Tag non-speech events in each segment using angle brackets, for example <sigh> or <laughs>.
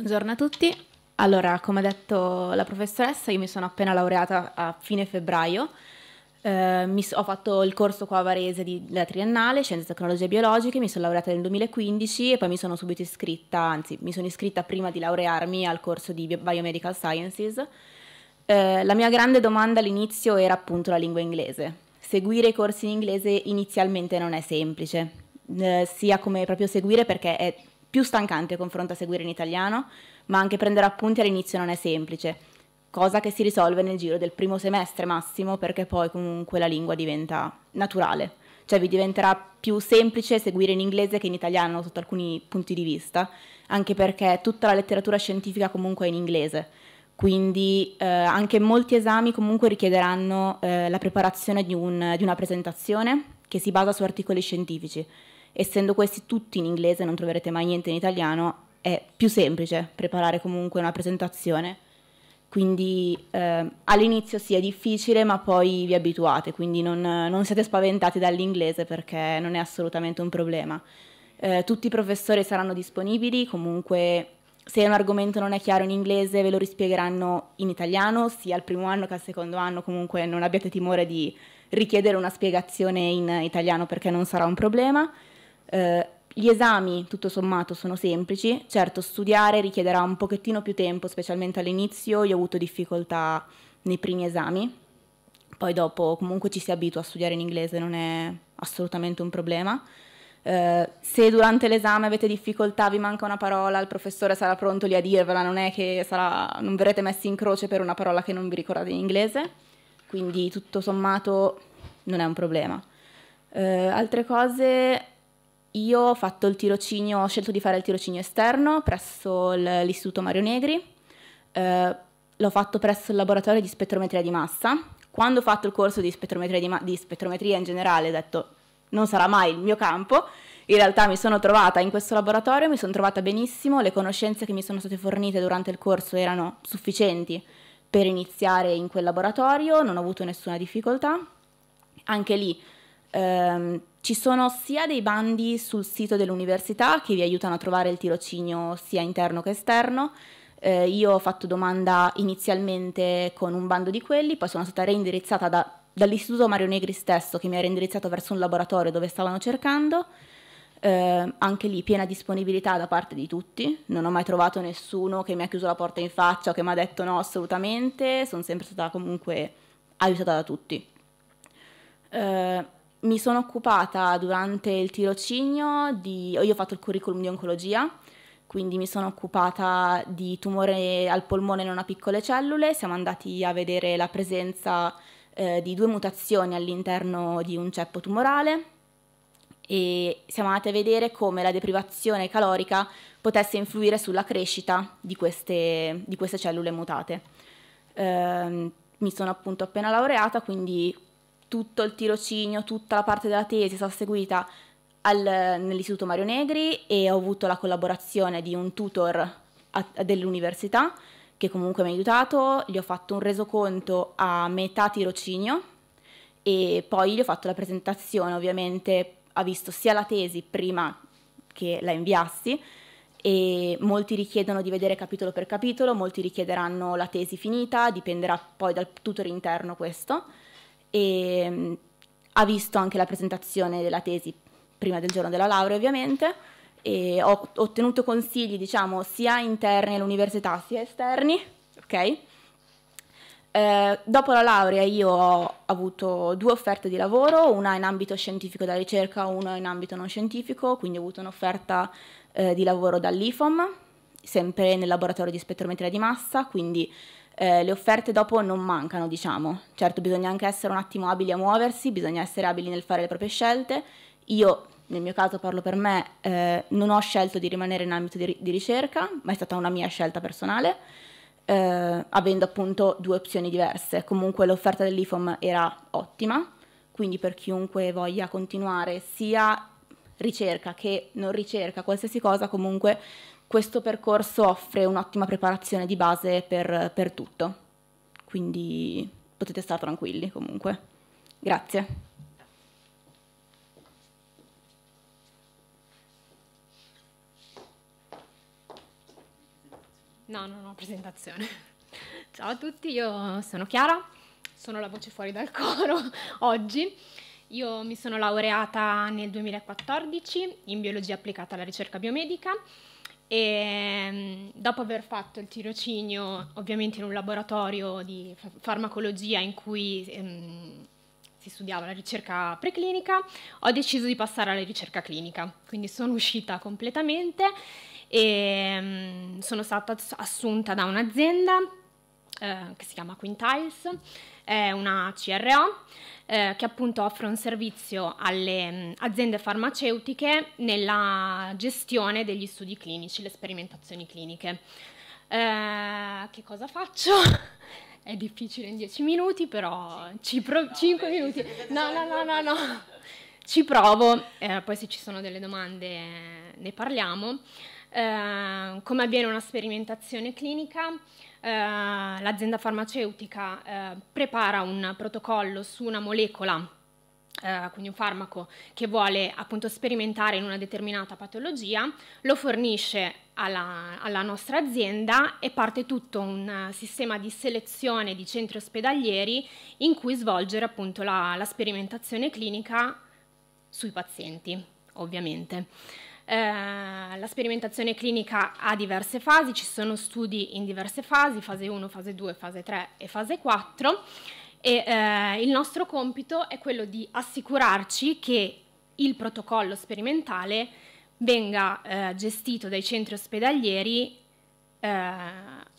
Buongiorno a tutti. Allora, come ha detto la professoressa, io mi sono appena laureata a fine febbraio. Eh, mi, ho fatto il corso qua a Varese di, della triennale, Scienze e Tecnologie Biologiche, mi sono laureata nel 2015 e poi mi sono subito iscritta, anzi mi sono iscritta prima di laurearmi al corso di Biomedical Sciences. Eh, la mia grande domanda all'inizio era appunto la lingua inglese. Seguire i corsi in inglese inizialmente non è semplice, eh, sia come proprio seguire perché è più stancante confronto a seguire in italiano, ma anche prendere appunti all'inizio non è semplice, cosa che si risolve nel giro del primo semestre massimo perché poi comunque la lingua diventa naturale, cioè vi diventerà più semplice seguire in inglese che in italiano sotto alcuni punti di vista, anche perché tutta la letteratura scientifica comunque è in inglese. Quindi eh, anche molti esami comunque richiederanno eh, la preparazione di, un, di una presentazione che si basa su articoli scientifici, essendo questi tutti in inglese, non troverete mai niente in italiano, è più semplice preparare comunque una presentazione. Quindi eh, all'inizio sì è difficile, ma poi vi abituate, quindi non, non siete spaventati dall'inglese perché non è assolutamente un problema. Eh, tutti i professori saranno disponibili, comunque se un argomento non è chiaro in inglese ve lo rispiegheranno in italiano, sia al primo anno che al secondo anno, comunque non abbiate timore di richiedere una spiegazione in italiano perché non sarà un problema. Eh, gli esami, tutto sommato, sono semplici. Certo, studiare richiederà un pochettino più tempo, specialmente all'inizio. Io ho avuto difficoltà nei primi esami. Poi dopo comunque ci si abitua a studiare in inglese, non è assolutamente un problema. Eh, se durante l'esame avete difficoltà, vi manca una parola, il professore sarà pronto lì a dirvela, non è che sarà, non verrete messi in croce per una parola che non vi ricordate in inglese. Quindi tutto sommato non è un problema. Eh, altre cose io ho fatto il tirocinio, ho scelto di fare il tirocinio esterno presso l'Istituto Mario Negri, eh, l'ho fatto presso il laboratorio di spettrometria di massa. Quando ho fatto il corso di spettrometria, di di spettrometria in generale ho detto non sarà mai il mio campo, in realtà mi sono trovata in questo laboratorio, mi sono trovata benissimo, le conoscenze che mi sono state fornite durante il corso erano sufficienti per iniziare in quel laboratorio, non ho avuto nessuna difficoltà. Anche lì ehm, ci sono sia dei bandi sul sito dell'università che vi aiutano a trovare il tirocinio sia interno che esterno. Eh, io ho fatto domanda inizialmente con un bando di quelli, poi sono stata reindirizzata da, dall'Istituto Mario Negri stesso che mi ha reindirizzato verso un laboratorio dove stavano cercando. Eh, anche lì piena disponibilità da parte di tutti, non ho mai trovato nessuno che mi ha chiuso la porta in faccia o che mi ha detto no assolutamente, sono sempre stata comunque aiutata da tutti. Eh, mi sono occupata durante il tirocinio di... Io ho fatto il curriculum di oncologia, quindi mi sono occupata di tumore al polmone non a piccole cellule, siamo andati a vedere la presenza eh, di due mutazioni all'interno di un ceppo tumorale e siamo andati a vedere come la deprivazione calorica potesse influire sulla crescita di queste, di queste cellule mutate. Eh, mi sono appunto appena laureata, quindi tutto il tirocinio, tutta la parte della tesi sono seguita al, nell'Istituto Mario Negri e ho avuto la collaborazione di un tutor dell'università che comunque mi ha aiutato, gli ho fatto un resoconto a metà tirocinio e poi gli ho fatto la presentazione, ovviamente ha visto sia la tesi prima che la inviassi e molti richiedono di vedere capitolo per capitolo, molti richiederanno la tesi finita, dipenderà poi dal tutor interno questo e mm, ha visto anche la presentazione della tesi prima del giorno della laurea ovviamente e ho ottenuto consigli diciamo sia interni all'università sia esterni, ok? Eh, dopo la laurea io ho avuto due offerte di lavoro, una in ambito scientifico da ricerca, una in ambito non scientifico, quindi ho avuto un'offerta eh, di lavoro dall'IFOM, sempre nel laboratorio di spettrometria di massa, quindi eh, le offerte dopo non mancano, diciamo. Certo, bisogna anche essere un attimo abili a muoversi, bisogna essere abili nel fare le proprie scelte. Io, nel mio caso parlo per me, eh, non ho scelto di rimanere in ambito di, di ricerca, ma è stata una mia scelta personale. Eh, avendo appunto due opzioni diverse. Comunque l'offerta dell'IFOM era ottima, quindi per chiunque voglia continuare sia ricerca che non ricerca, qualsiasi cosa, comunque questo percorso offre un'ottima preparazione di base per, per tutto, quindi potete stare tranquilli comunque. Grazie. No, non ho presentazione. <laughs> Ciao a tutti, io sono Chiara, sono la voce fuori dal coro <laughs> oggi. Io mi sono laureata nel 2014 in biologia applicata alla ricerca biomedica e mm, dopo aver fatto il tirocinio, ovviamente in un laboratorio di farmacologia in cui ehm, si studiava la ricerca preclinica, ho deciso di passare alla ricerca clinica. Quindi sono uscita completamente e ehm, sono stata assunta da un'azienda eh, che si chiama Quintiles, è una CRO eh, che appunto offre un servizio alle mh, mm, aziende farmaceutiche nella gestione degli studi clinici, le sperimentazioni cliniche. Eh, che cosa faccio? <laughs> è difficile in 10 minuti, però ci 5 minuti. No, no, no, no, no. Ci provo, eh, poi se ci sono delle domande ne parliamo. Ehm, come avviene una sperimentazione clinica, eh, l'azienda farmaceutica eh, prepara un protocollo su una molecola Uh, quindi un farmaco che vuole appunto sperimentare in una determinata patologia, lo fornisce alla, alla nostra azienda e parte tutto un uh, sistema di selezione di centri ospedalieri in cui svolgere appunto la, la sperimentazione clinica sui pazienti, ovviamente. Eh, la sperimentazione clinica ha diverse fasi, ci sono studi in diverse fasi, fase 1, fase 2, fase 3 e fase 4 e eh, il nostro compito è quello di assicurarci che il protocollo sperimentale venga eh, gestito dai centri ospedalieri eh,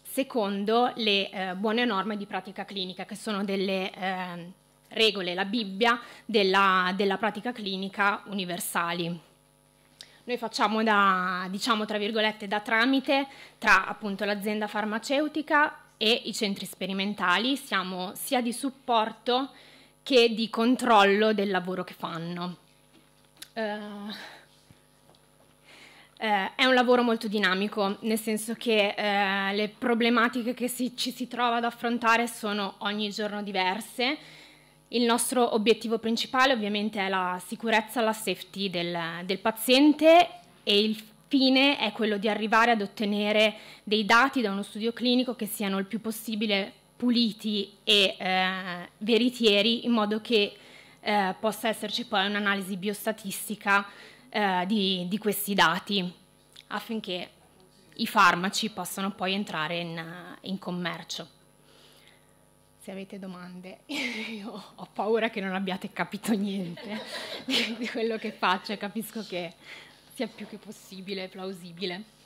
secondo le eh, buone norme di pratica clinica, che sono delle ehm, regole, la Bibbia della, della pratica clinica universali. Noi facciamo da, diciamo, tra virgolette, da tramite tra appunto l'azienda farmaceutica e i centri sperimentali, siamo sia di supporto che di controllo del lavoro che fanno. Uh... Eh, è un lavoro molto dinamico, nel senso che eh, le problematiche che si, ci si trova ad affrontare sono ogni giorno diverse il nostro obiettivo principale ovviamente è la sicurezza, la safety del, del paziente e il fine è quello di arrivare ad ottenere dei dati da uno studio clinico che siano il più possibile puliti e eh, veritieri in modo che eh, possa esserci poi un'analisi biostatistica eh, di, di, questi dati affinché i farmaci possano poi entrare in, in commercio se avete domande, <laughs> io ho paura che non abbiate capito niente <laughs> di quello che faccio e capisco che sia più che possibile, plausibile.